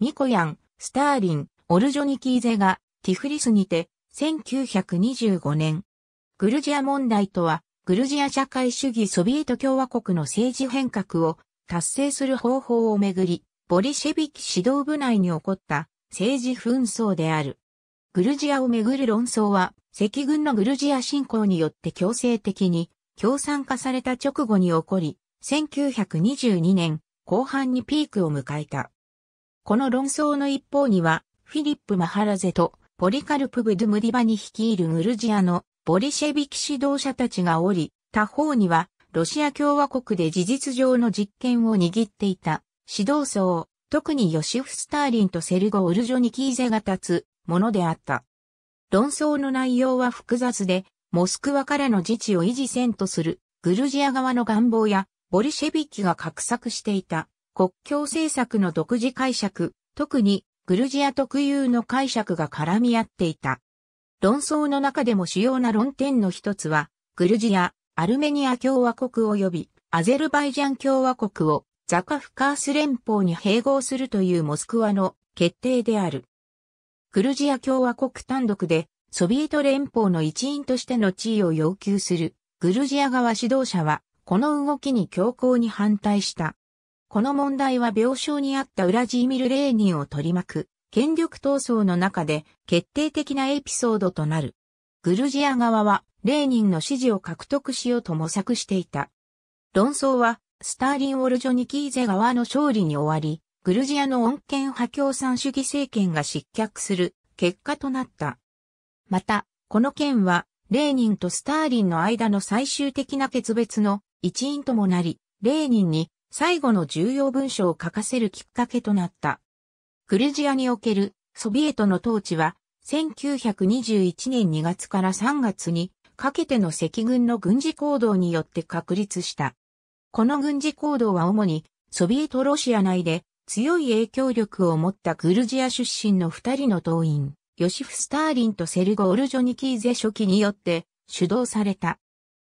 ミコヤン、スターリン、オルジョニキーゼがティフリスにて1925年。グルジア問題とは、グルジア社会主義ソビエト共和国の政治変革を達成する方法をめぐり、ボリシェビキ指導部内に起こった政治紛争である。グルジアをめぐる論争は、赤軍のグルジア侵攻によって強制的に共産化された直後に起こり、1922年後半にピークを迎えた。この論争の一方には、フィリップ・マハラゼとポリカルプ・ブドゥムディバに率いるグルジアのボリシェビキ指導者たちがおり、他方には、ロシア共和国で事実上の実権を握っていた指導層、特にヨシフ・スターリンとセルゴ・ウルジョニキーゼが立つものであった。論争の内容は複雑で、モスクワからの自治を維持せんとするグルジア側の願望やボリシェビキが画策していた国境政策の独自解釈、特にグルジア特有の解釈が絡み合っていた。論争の中でも主要な論点の一つは、グルジア、アルメニア共和国及びアゼルバイジャン共和国をザカフカース連邦に併合するというモスクワの決定である。グルジア共和国単独でソビエト連邦の一員としての地位を要求するグルジア側指導者はこの動きに強硬に反対した。この問題は病床にあったウラジーミル・レーニンを取り巻く、権力闘争の中で決定的なエピソードとなる。グルジア側は、レーニンの支持を獲得しようと模索していた。論争は、スターリン・オルジョニキーゼ側の勝利に終わり、グルジアの穏健派共産主義政権が失脚する結果となった。また、この件は、レーニンとスターリンの間の最終的な決別の一因ともなり、レーニンに最後の重要文書を書かせるきっかけとなった。グルジアにおけるソビエトの統治は1921年2月から3月にかけての赤軍の軍事行動によって確立した。この軍事行動は主にソビエトロシア内で強い影響力を持ったグルジア出身の二人の党員、ヨシフ・スターリンとセルゴ・オルジョニキーゼ初期によって主導された。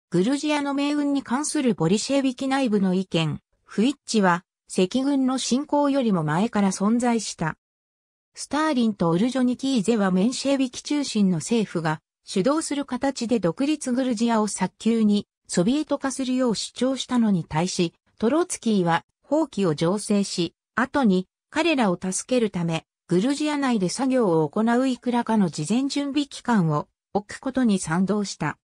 グルジアの命運に関するボリシェビキ内部の意見、フイッチは、赤軍の侵攻よりも前から存在した。スターリンとオルジョニキーゼはメンシェビキ中心の政府が主導する形で独立グルジアを早急にソビエト化するよう主張したのに対し、トロツキーは放棄を醸成し、後に彼らを助けるため、グルジア内で作業を行ういくらかの事前準備期間を置くことに賛同した。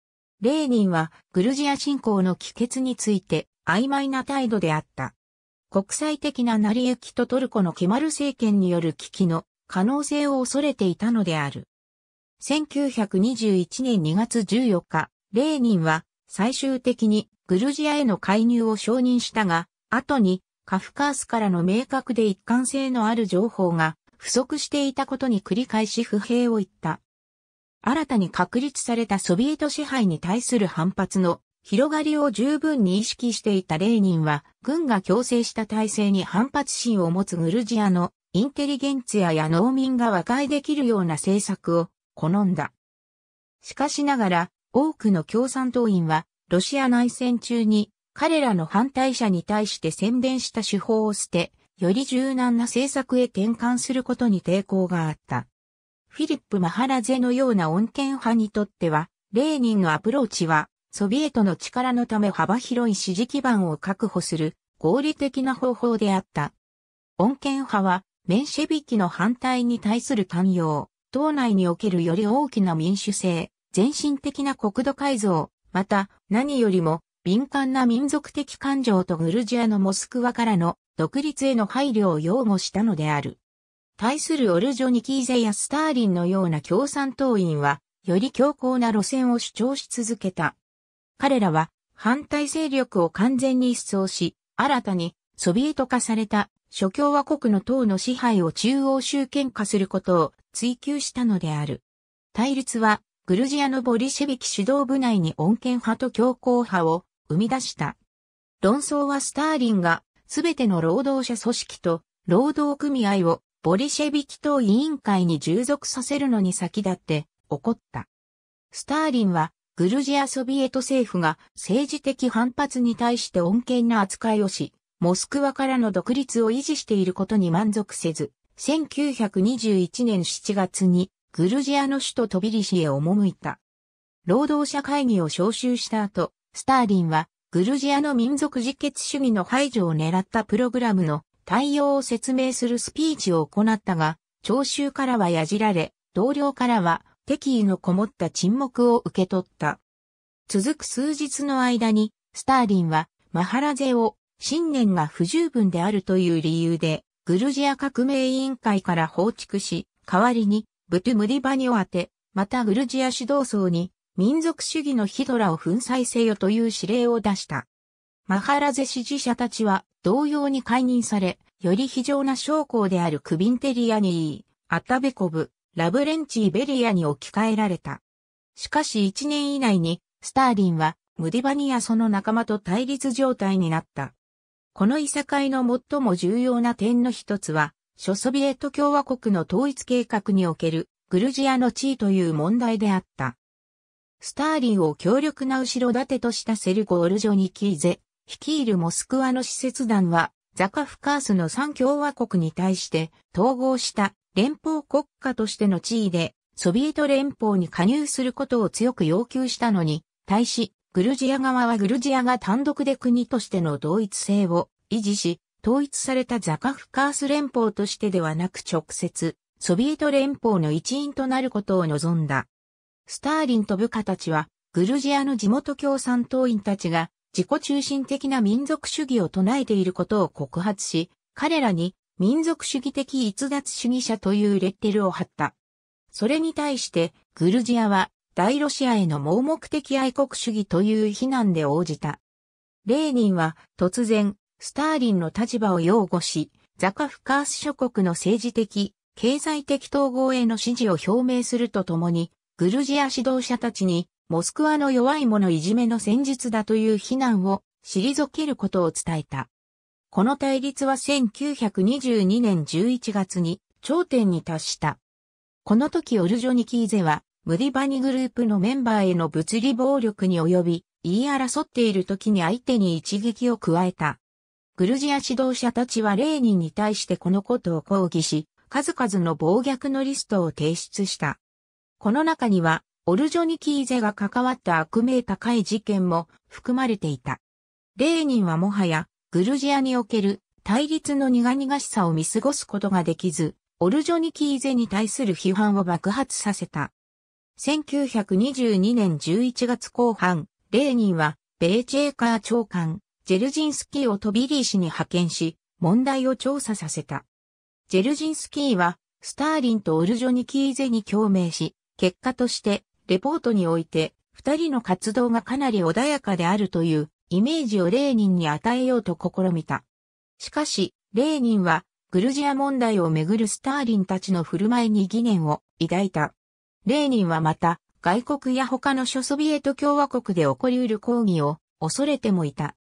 レーニンはグルジア侵攻の帰結について曖昧な態度であった。国際的な成り行きとトルコのケマル政権による危機の可能性を恐れていたのである。1921年2月14日、レーニンは最終的にグルジアへの介入を承認したが、後にカフカースからの明確で一貫性のある情報が不足していたことに繰り返し不平を言った。新たに確立されたソビエト支配に対する反発の広がりを十分に意識していたレーニンは、軍が強制した体制に反発心を持つグルジアのインテリゲンツヤや農民が和解できるような政策を好んだ。しかしながら、多くの共産党員は、ロシア内戦中に彼らの反対者に対して宣伝した手法を捨て、より柔軟な政策へ転換することに抵抗があった。フィリップ・マハラゼのような穏健派にとっては、レーニンのアプローチはソビエトの力のため幅広い支持基盤を確保する合理的な方法であった。穏健派は、メンシェビキの反対に対する寛容、党内におけるより大きな民主性、全身的な国土改造、また何よりも敏感な民族的感情とグルジアのモスクワからの独立への配慮を擁護したのである。対するオルジョニキーゼやスターリンのような共産党員は、より強硬な路線を主張し続けた。彼らは反対勢力を完全に一掃し、新たにソビエト化された諸共和国の党の支配を中央集権化することを追求したのである。対立はグルジアのボリシェビキ主導部内に穏健派と強硬派を生み出した。論争はスターリンがすべての労働者組織と労働組合をボリシェビキ党委員会に従属させるのに先立って起こった。スターリンはグルジアソビエト政府が政治的反発に対して穏健な扱いをし、モスクワからの独立を維持していることに満足せず、1921年7月にグルジアの首都トビリシへ赴いた。労働者会議を招集した後、スターリンはグルジアの民族自決主義の排除を狙ったプログラムの対応を説明するスピーチを行ったが、聴衆からはやじられ、同僚からは敵意のこもった沈黙を受け取った。続く数日の間に、スターリンはマハラゼを信念が不十分であるという理由で、グルジア革命委員会から放逐し、代わりにブトゥムリバニを当て、またグルジア指導層に民族主義のヒドラを粉砕せよという指令を出した。マハラゼ支持者たちは同様に解任され、より非常な将校であるクビンテリアニー、アタベコブ、ラブレンチイベリアに置き換えられた。しかし1年以内に、スターリンは、ムディバニやその仲間と対立状態になった。このいさかいの最も重要な点の一つは、諸ソビエト共和国の統一計画におけるグルジアの地位という問題であった。スターリンを強力な後ろ盾としたセルゴ・ールジョニキーゼ、率いるモスクワの使節団は、ザカフカースの三共和国に対して統合した連邦国家としての地位でソビエト連邦に加入することを強く要求したのに、対し、グルジア側はグルジアが単独で国としての同一性を維持し、統一されたザカフカース連邦としてではなく直接、ソビエト連邦の一員となることを望んだ。スターリンと部下たちは、グルジアの地元共産党員たちが自己中心的な民族主義を唱えていることを告発し、彼らに民族主義的逸脱主義者というレッテルを貼った。それに対して、グルジアは、大ロシアへの盲目的愛国主義という非難で応じた。レーニンは、突然、スターリンの立場を擁護し、ザカフカース諸国の政治的、経済的統合への支持を表明するとともに、グルジア指導者たちに、モスクワの弱い者いじめの戦術だという非難を退けることを伝えた。この対立は1922年11月に頂点に達した。この時オルジョニキーゼは、ムディバニグループのメンバーへの物理暴力に及び、言い争っている時に相手に一撃を加えた。グルジア指導者たちはレーニンに対してこのことを抗議し、数々の暴虐のリストを提出した。この中には、オルジョニキーゼが関わった悪名高い事件も含まれていた。レーニンはもはやグルジアにおける対立の苦々しさを見過ごすことができず、オルジョニキーゼに対する批判を爆発させた。1922年11月後半、レーニンは、ベーチェーカー長官、ジェルジンスキーをトビリー氏に派遣し、問題を調査させた。ジェルジンスキーは、スターリンとオルジョニキーゼに共鳴し、結果として、レポートにおいて、二人の活動がかなり穏やかであるというイメージをレーニンに与えようと試みた。しかし、レーニンは、グルジア問題をめぐるスターリンたちの振る舞いに疑念を抱いた。レーニンはまた、外国や他の諸ソビエト共和国で起こり得る抗議を恐れてもいた。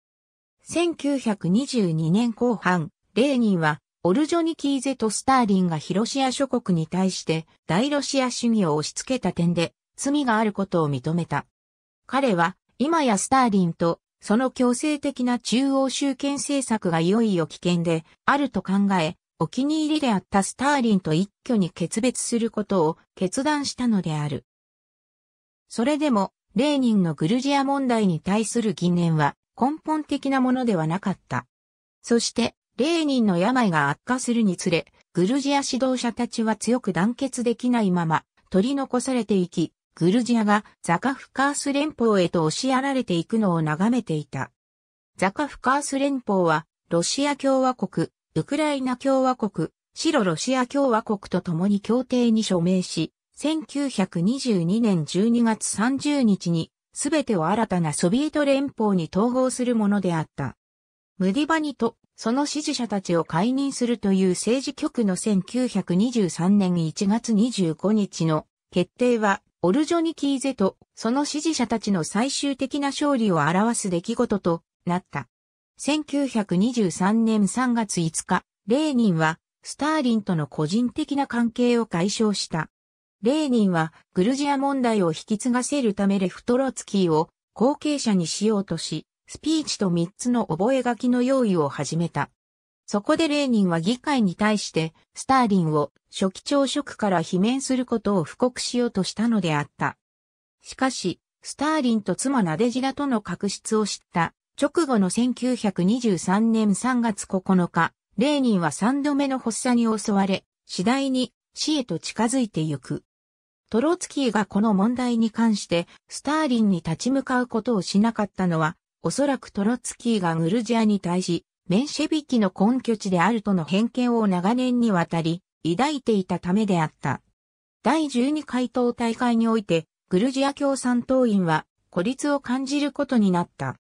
1922年後半、レーニンは、オルジョニキーゼとスターリンが広シア諸国に対して大ロシア主義を押し付けた点で罪があることを認めた。彼は今やスターリンとその強制的な中央集権政策がいよいよ危険であると考え、お気に入りであったスターリンと一挙に決別することを決断したのである。それでも、レーニンのグルジア問題に対する疑念は根本的なものではなかった。そして、レーニンの病が悪化するにつれ、グルジア指導者たちは強く団結できないまま取り残されていき、グルジアがザカフカース連邦へと押しやられていくのを眺めていた。ザカフカース連邦は、ロシア共和国、ウクライナ共和国、白ロシア共和国と共に協定に署名し、1922年12月30日に、すべてを新たなソビエト連邦に統合するものであった。ムディバニとその支持者たちを解任するという政治局の1923年1月25日の決定はオルジョニキーゼとその支持者たちの最終的な勝利を表す出来事となった。1923年3月5日、レーニンはスターリンとの個人的な関係を解消した。レーニンはグルジア問題を引き継がせるためレフトロツキーを後継者にしようとし、スピーチと3つの覚書の用意を始めた。そこでレーニンは議会に対して、スターリンを初期朝食から罷免することを布告しようとしたのであった。しかし、スターリンと妻ナデジラとの確執を知った直後の1923年3月9日、レーニンは3度目の発作に襲われ、次第に死へと近づいてゆく。トロツキーがこの問題に関して、スターリンに立ち向かうことをしなかったのは、おそらくトロツキーがグルジアに対し、メンシェビキの根拠地であるとの偏見を長年にわたり抱いていたためであった。第12回党大会において、グルジア共産党員は孤立を感じることになった。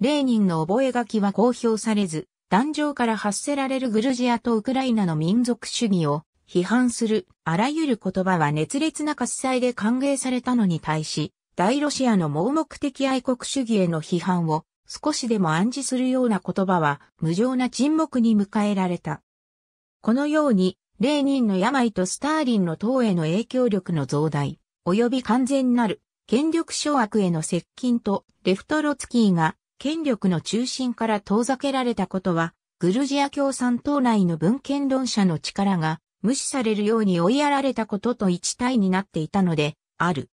レーニンの覚書は公表されず、壇上から発せられるグルジアとウクライナの民族主義を批判するあらゆる言葉は熱烈な喝采で歓迎されたのに対し、大ロシアの盲目的愛国主義への批判を少しでも暗示するような言葉は無情な沈黙に迎えられた。このように、レーニンの病とスターリンの党への影響力の増大、及び完全なる権力掌握への接近とレフトロツキーが権力の中心から遠ざけられたことは、グルジア共産党内の文献論者の力が無視されるように追いやられたことと一体になっていたので、ある。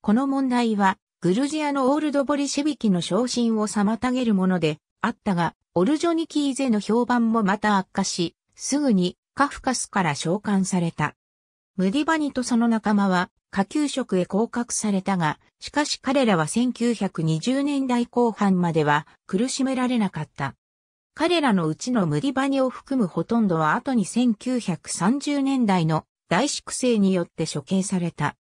この問題は、グルジアのオールドボリシェビキの昇進を妨げるものであったが、オルジョニキーゼの評判もまた悪化し、すぐにカフカスから召喚された。ムディバニとその仲間は下級職へ降格されたが、しかし彼らは1920年代後半までは苦しめられなかった。彼らのうちのムディバニを含むほとんどは後に1930年代の大粛清によって処刑された。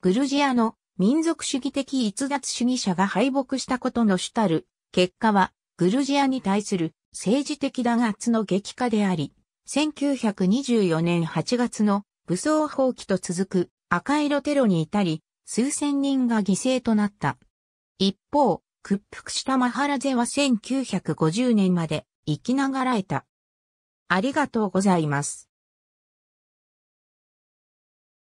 グルジアの民族主義的逸脱主義者が敗北したことの主たる結果は、グルジアに対する政治的弾圧の激化であり、1924年8月の武装放棄と続く赤色テロに至り、数千人が犠牲となった。一方、屈服したマハラゼは1950年まで生きながらえた。ありがとうございます。